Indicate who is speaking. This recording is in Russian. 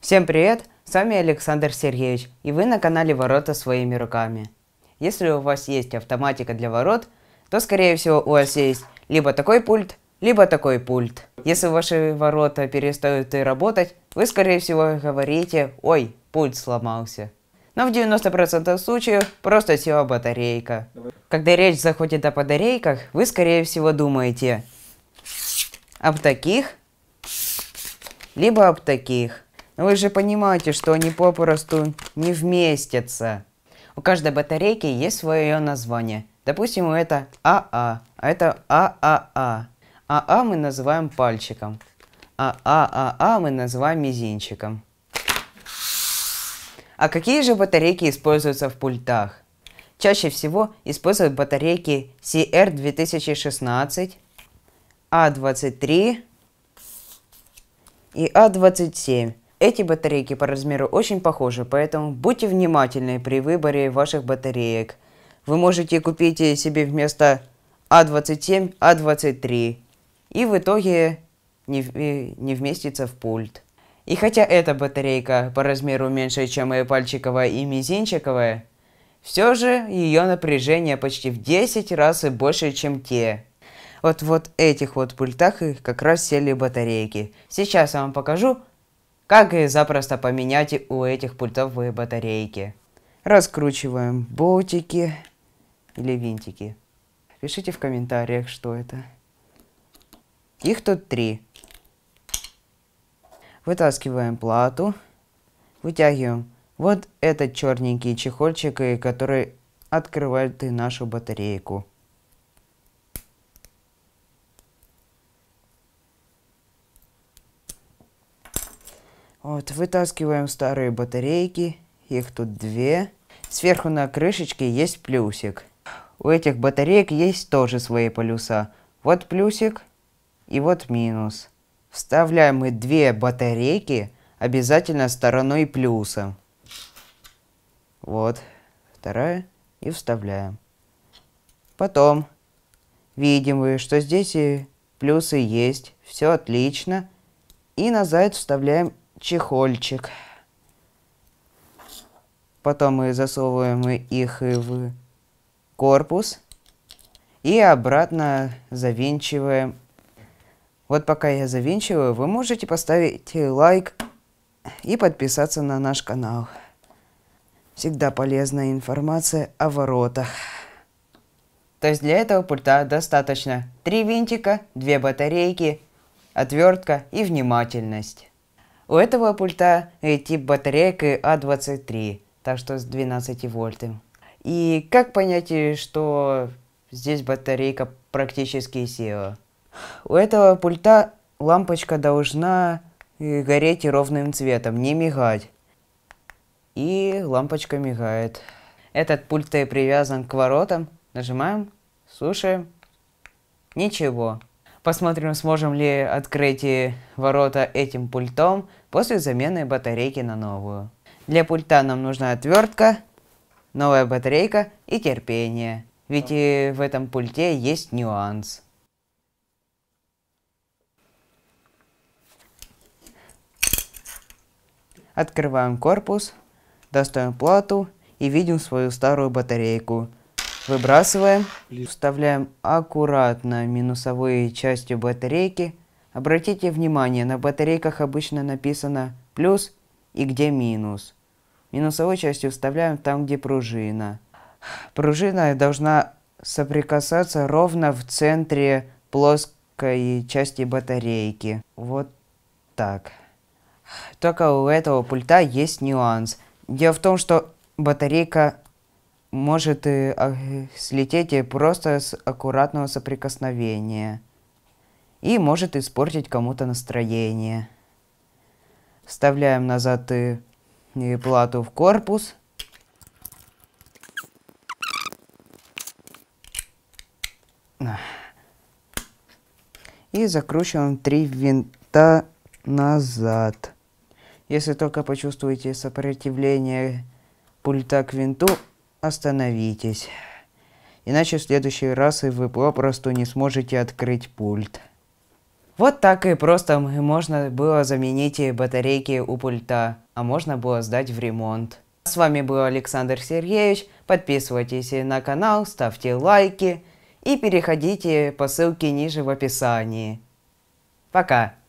Speaker 1: Всем привет! С вами Александр Сергеевич, и вы на канале Ворота своими руками. Если у вас есть автоматика для ворот, то скорее всего у вас есть либо такой пульт, либо такой пульт. Если ваши ворота перестают работать, вы скорее всего говорите «Ой, пульт сломался». Но в 90% случаев просто села батарейка. Когда речь заходит о батарейках, вы скорее всего думаете об таких, либо об таких. Вы же понимаете, что они попросту не вместятся. У каждой батарейки есть свое название. Допустим, у это АА, а. а это ААА. АА а а мы называем пальчиком, а ААА мы называем мизинчиком. А какие же батарейки используются в пультах? Чаще всего используют батарейки CR2016, а 23 и а 27 эти батарейки по размеру очень похожи, поэтому будьте внимательны при выборе ваших батареек. Вы можете купить себе вместо А27, А23. И в итоге не, не вместится в пульт. И хотя эта батарейка по размеру меньше, чем и пальчиковая и мизинчиковая, все же ее напряжение почти в 10 раз и больше, чем те. Вот вот этих вот пультах как раз сели батарейки. Сейчас я вам покажу, как и запросто поменять у этих пультов батарейки. Раскручиваем болтики или винтики. Пишите в комментариях, что это. Их тут три. Вытаскиваем плату, вытягиваем вот этот черненький чехольчик, который открывает и нашу батарейку. Вот, вытаскиваем старые батарейки. Их тут две. Сверху на крышечке есть плюсик. У этих батареек есть тоже свои полюса. Вот плюсик и вот минус. Вставляем мы две батарейки, обязательно стороной плюса. Вот, вторая, и вставляем. Потом видим вы, что здесь и плюсы есть, все отлично. И назад вставляем чехольчик. Потом мы засовываем их в корпус и обратно завинчиваем. Вот пока я завинчиваю, вы можете поставить лайк и подписаться на наш канал. Всегда полезная информация о воротах. То есть для этого пульта достаточно три винтика, две батарейки, отвертка и внимательность. У этого пульта тип батарейки А23, так что с 12 вольт. И как понять, что здесь батарейка практически села? У этого пульта лампочка должна э, гореть ровным цветом, не мигать. И лампочка мигает. Этот пульт привязан к воротам. Нажимаем, слушаем. Ничего. Посмотрим, сможем ли открыть ворота этим пультом после замены батарейки на новую. Для пульта нам нужна отвертка, новая батарейка и терпение. Ведь и в этом пульте есть нюанс. Открываем корпус, достаем плату и видим свою старую батарейку – Выбрасываем. Вставляем аккуратно минусовой частью батарейки. Обратите внимание, на батарейках обычно написано плюс и где минус. Минусовой частью вставляем там, где пружина. Пружина должна соприкасаться ровно в центре плоской части батарейки. Вот так. Только у этого пульта есть нюанс. Дело в том, что батарейка может а, слететь просто с аккуратного соприкосновения и может испортить кому-то настроение. Вставляем назад плату в корпус. И закручиваем три винта назад. Если только почувствуете сопротивление пульта к винту, Остановитесь. Иначе в следующий раз и вы попросту не сможете открыть пульт. Вот так и просто можно было заменить батарейки у пульта, а можно было сдать в ремонт. С вами был Александр Сергеевич. Подписывайтесь на канал, ставьте лайки и переходите по ссылке ниже в описании. Пока!